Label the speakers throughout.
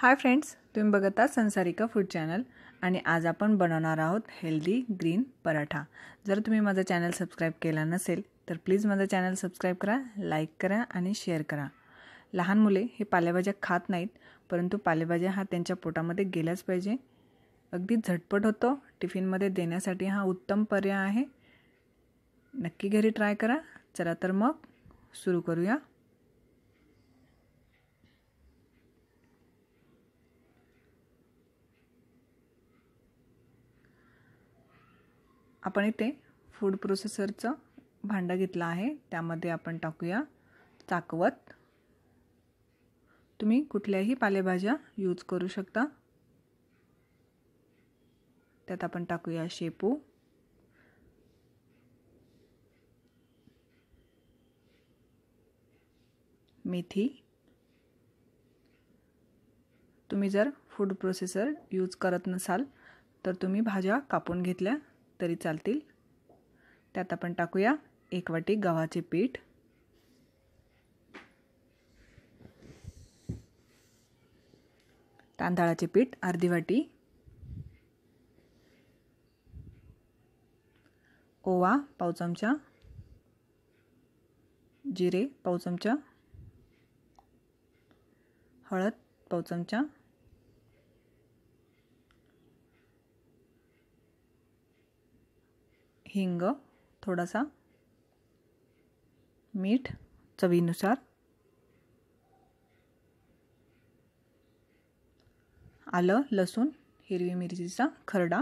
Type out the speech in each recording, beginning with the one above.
Speaker 1: hi friends तुम्ही बघत आहात संसारिका फूड चॅनल आणि आज आपण बनवणार आहोत हेल्दी ग्रीन पराठा जर तुम्ही माझा चॅनल सबस्क्राईब केला नसेल तर प्लीज माझा चॅनल सबस्क्राईब करा लाईक करा आणि शेअर करा लहान मुले हे पालेभाज्या खात नाहीत परंतु पालेभाज्या हा त्यांच्या पोटामध्ये गेल्याच पाहिजे अगदी झटपट होतो टिफिनमध्ये देण्यासाठी हा उत्तम पर्याय आहे नक्की घरी ट्राय करा चला तर मग सुरू करूया आपण इथे फूड प्रोसेसरचं भांडं घेतलं आहे त्यामध्ये आपण टाकूया चाकवत तुम्ही कुठल्याही पालेभाज्या यूज करू शकता त्यात आपण टाकूया शेपू मेथी तुम्ही जर फूड प्रोसेसर यूज करत नसाल तर तुम्ही भाज्या कापून घेतल्या तरी चालतील त्यात आपण टाकूया एक वाटी गव्हाचे पीठ तांदळाचे पीठ अर्धी वाटी ओवा पाव चमचा जिरे पाव चमचा हळद पाव चमचा हिंग थोडासा मीठ चवीनुसार आलं लसूण हिरवी मिरचीचा खरडा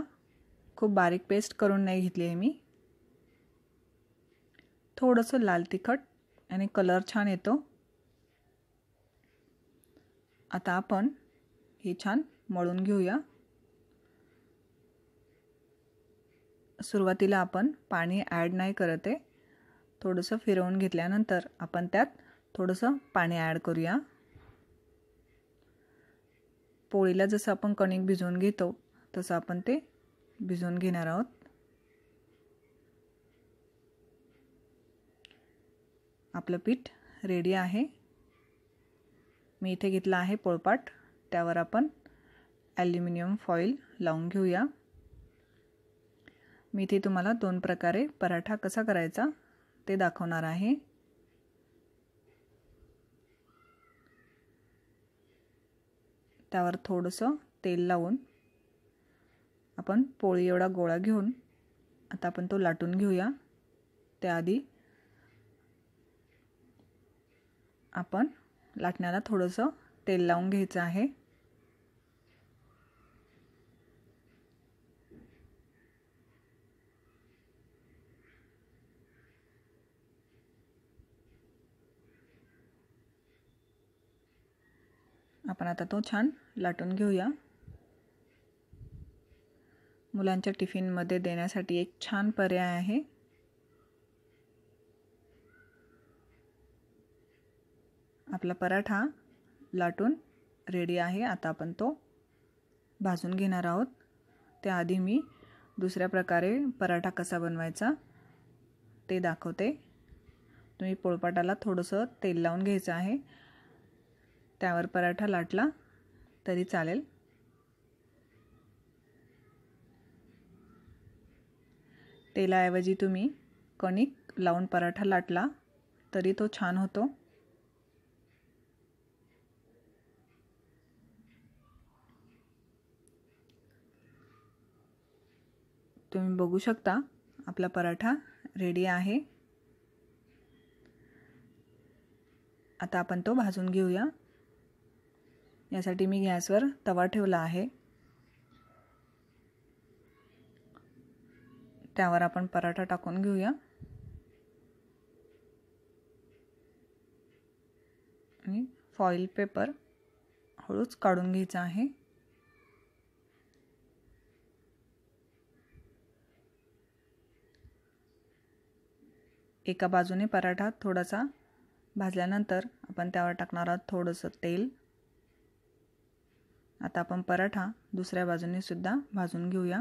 Speaker 1: खूप बारीक पेस्ट करून नाही घेतली आहे मी थोडंसं लाल तिखट आणि कलर छान येतो आता आपण हे छान मळून घेऊया सुरुवातीला आपण पाणी ॲड नाही करत आहे थोडंसं फिरवून घेतल्यानंतर आपण त्यात थोडंसं पाणी ॲड करूया पोळीला जसं आपण कणिक भिजवून घेतो तसं आपण ते भिजवून घेणार आहोत आपलं पीठ रेडी आहे मी इथे घेतलं आहे पोळपाट त्यावर आपण ॲल्युमिनियम फॉईल लावून घेऊया मी इथे तुम्हाला दोन प्रकारे पराठा कसा करायचा ते दाखवणार आहे त्यावर थोडंसं तेल लावून आपण पोळी एवढा गोळा घेऊन आता आपण तो लाटून घेऊया त्याआधी आपण लाटण्याला थोडंसं तेल लावून घ्यायचं आहे आपण आता तो छान लाटून घेऊया मुलांच्या टिफिनमध्ये देण्यासाठी एक छान पर्याय आहे आपला पराठा लाटून रेडी आहे आता आपण तो भाजून घेणार आहोत त्याआधी मी दुसऱ्या प्रकारे पराठा कसा बनवायचा ते दाखवते तुम्ही पोळपाटाला थोडंसं तेल लावून घ्यायचं आहे त्यावर पराठा लाटला तरी चालेल तेलाऐवजी तुम्ही कणिक लावून पराठा लाटला तरी तो छान होतो तुम्ही बघू शकता आपला पराठा रेडी आहे आता आपण तो भाजून घेऊया यासाठी मी गॅसवर तवा ठेवला आहे त्यावर आपण पराठा टाकून घेऊया आणि फॉईल पेपर हळूच काढून घ्यायचा आहे एका बाजूने पराठा थोडासा भाजल्यानंतर आपण त्यावर टाकणार आहोत थोडंसं तेल आता आपण पराठा दुसऱ्या बाजूने सुद्धा भाजून घेऊया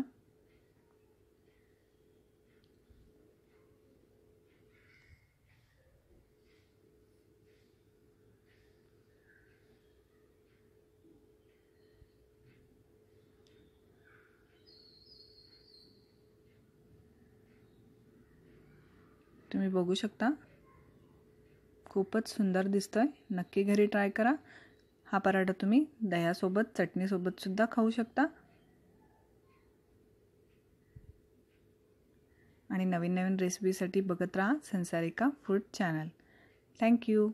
Speaker 1: तुम्ही बघू शकता खूपच सुंदर दिसतोय नक्की घरी ट्राय करा हा पराठा तुम्ही दह्यासोबत सुद्धा खाऊ शकता आणि नवीन नवीन रेसिपीसाठी बघत राहा संसारिका फूड चॅनल थँक्यू